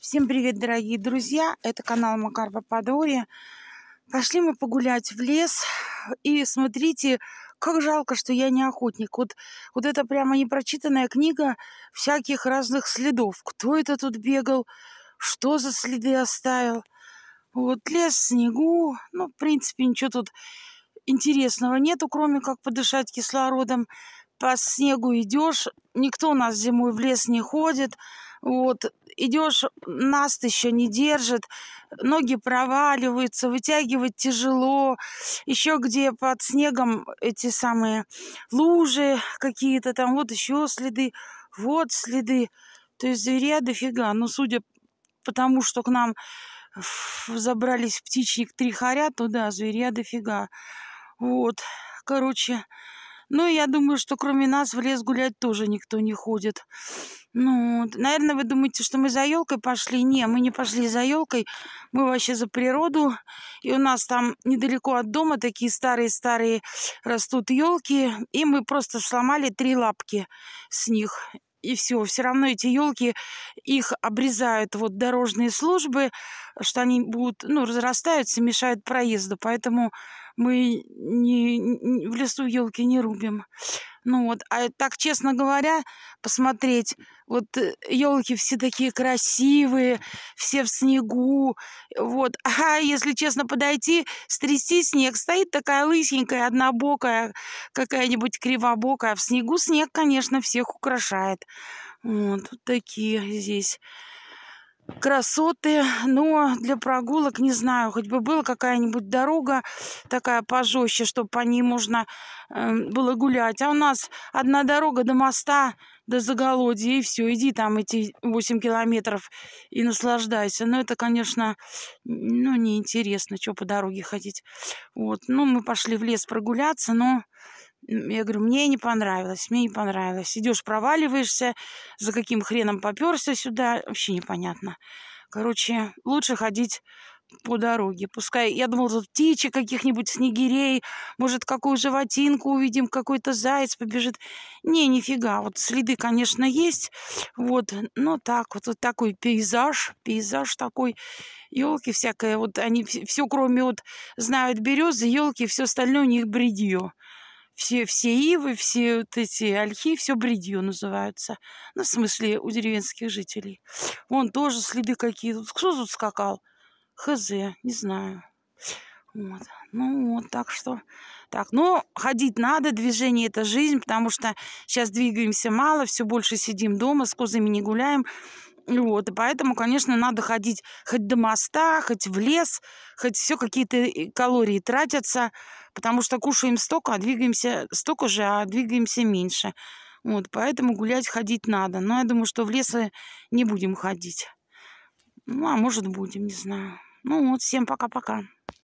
Всем привет, дорогие друзья! Это канал Макар Пападори. Пошли мы погулять в лес. И смотрите, как жалко, что я не охотник. Вот, вот это прямо непрочитанная книга всяких разных следов. Кто это тут бегал? Что за следы оставил? Вот лес снегу. Ну, в принципе, ничего тут интересного нету, кроме как подышать кислородом. По снегу идешь. Никто у нас зимой в лес не ходит. Вот, идешь, нас еще не держит, ноги проваливаются, вытягивать тяжело, еще где под снегом эти самые лужи какие-то там, вот еще следы, вот следы. То есть зверя дофига. Но судя по тому, что к нам забрались птичник три хоря, то да, зверя дофига. Вот, короче, ну, я думаю, что кроме нас в лес гулять тоже никто не ходит. Ну, наверное, вы думаете, что мы за елкой пошли. Не, мы не пошли за елкой. Мы вообще за природу. И у нас там недалеко от дома такие старые-старые растут елки. И мы просто сломали три лапки с них и все. Все равно эти елки, их обрезают вот дорожные службы, что они будут, ну, разрастаются, мешают проезду. Поэтому мы не, не, в лесу елки не рубим. Ну вот, а так, честно говоря, посмотреть, вот елки э, все такие красивые, все в снегу, вот. А если честно подойти, стрясти снег, стоит такая лысенькая, однобокая, какая-нибудь кривобокая. В снегу снег, конечно, всех украшает. Вот, вот такие здесь красоты, но для прогулок, не знаю, хоть бы была какая-нибудь дорога такая пожестче, чтобы по ней можно э, было гулять. А у нас одна дорога до моста, до заголодья, и все, иди там эти 8 километров и наслаждайся. Но это, конечно, ну, неинтересно, что по дороге ходить. Вот, ну, мы пошли в лес прогуляться, но я говорю, мне не понравилось, мне не понравилось. Идешь, проваливаешься, за каким хреном поперся сюда, вообще непонятно. Короче, лучше ходить по дороге. Пускай, я думала, тут птичек каких-нибудь, снегирей, может, какую животинку увидим, какой-то заяц побежит. Не, нифига, вот следы, конечно, есть, вот, но так, вот, вот такой пейзаж, пейзаж такой, елки всякое, вот они все, кроме вот, знают березы, елки, все остальное у них бредье все, все ивы, все вот эти ольхи, все бредью называются. Ну, в смысле, у деревенских жителей. Вон тоже следы какие-то. Кто тут скакал? Хз, не знаю. Вот. Ну вот, так что. Так, но ходить надо, движение это жизнь, потому что сейчас двигаемся мало, все больше сидим дома, с козами не гуляем. Вот, и поэтому, конечно, надо ходить хоть до моста, хоть в лес, хоть все какие-то э, калории тратятся, потому что кушаем столько, а двигаемся столько же, а двигаемся меньше. Вот, поэтому гулять ходить надо. Но я думаю, что в лес не будем ходить. Ну, а может, будем, не знаю. Ну вот, всем пока-пока.